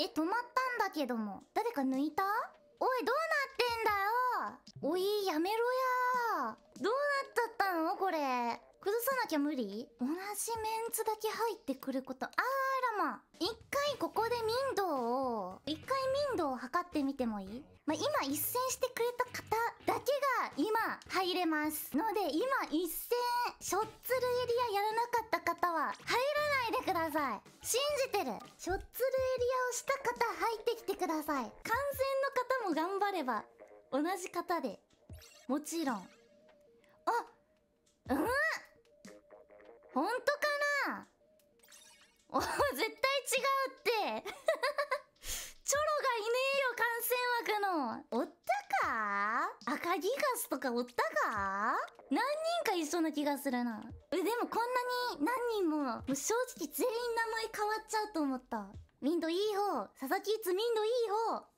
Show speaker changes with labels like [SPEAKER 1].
[SPEAKER 1] え、止まったんだけども。誰か抜いたおい、どうなってんだよおい、やめろやどうなっちゃったのこれ。崩さなきゃ無理同じメンツだけ入ってくること。あーらま。一回ここで民度を、一回民度を測ってみてもいいまあ、今一戦してくれた方だけが今入れます。ので、今一戦、ショッツルエリアやらなかった方は入ないでください。信じてる。しょっつるエリアをした方入ってきてください。感染の方も頑張れば、同じ方で。もちろん。あうんほんかなお絶対違うって チョロがいねえよ、感染枠の。おったか赤ギガスとかおったかなかいそうな気がするな。え、でもこんなに何人も、もう正直全員名前変わっちゃうと思った。ミンドいい方、佐々木いつミンドいい方。